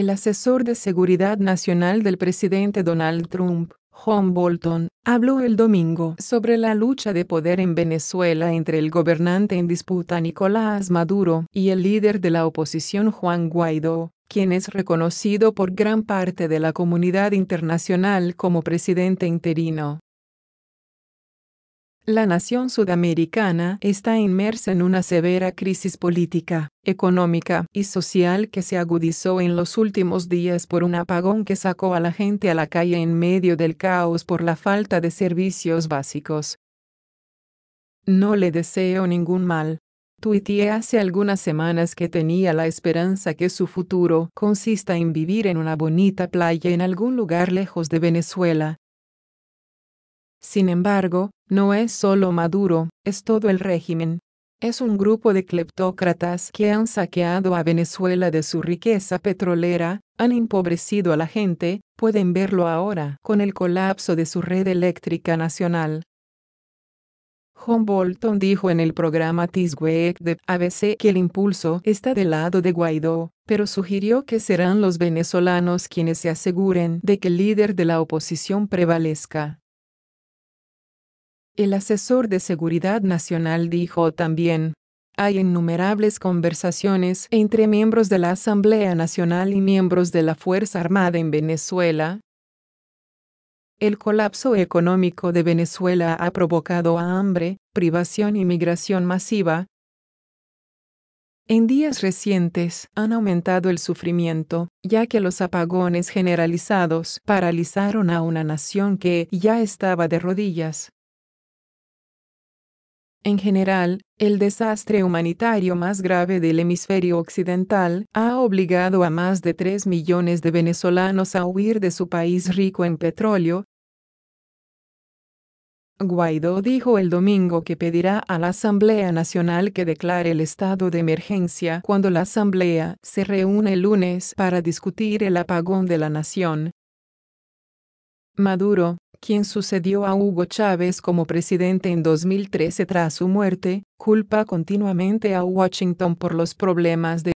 el asesor de seguridad nacional del presidente Donald Trump, John Bolton, habló el domingo sobre la lucha de poder en Venezuela entre el gobernante en disputa Nicolás Maduro y el líder de la oposición Juan Guaidó, quien es reconocido por gran parte de la comunidad internacional como presidente interino. La nación sudamericana está inmersa en una severa crisis política, económica y social que se agudizó en los últimos días por un apagón que sacó a la gente a la calle en medio del caos por la falta de servicios básicos. No le deseo ningún mal. Tuiteé hace algunas semanas que tenía la esperanza que su futuro consista en vivir en una bonita playa en algún lugar lejos de Venezuela, sin embargo, no es solo Maduro, es todo el régimen. Es un grupo de cleptócratas que han saqueado a Venezuela de su riqueza petrolera, han empobrecido a la gente, pueden verlo ahora con el colapso de su red eléctrica nacional. John Bolton dijo en el programa This de ABC que el impulso está del lado de Guaidó, pero sugirió que serán los venezolanos quienes se aseguren de que el líder de la oposición prevalezca. El asesor de Seguridad Nacional dijo también, hay innumerables conversaciones entre miembros de la Asamblea Nacional y miembros de la Fuerza Armada en Venezuela. El colapso económico de Venezuela ha provocado hambre, privación y migración masiva. En días recientes han aumentado el sufrimiento, ya que los apagones generalizados paralizaron a una nación que ya estaba de rodillas. En general, el desastre humanitario más grave del hemisferio occidental ha obligado a más de 3 millones de venezolanos a huir de su país rico en petróleo. Guaidó dijo el domingo que pedirá a la Asamblea Nacional que declare el estado de emergencia cuando la Asamblea se reúne el lunes para discutir el apagón de la nación. Maduro, quien sucedió a Hugo Chávez como presidente en 2013 tras su muerte, culpa continuamente a Washington por los problemas de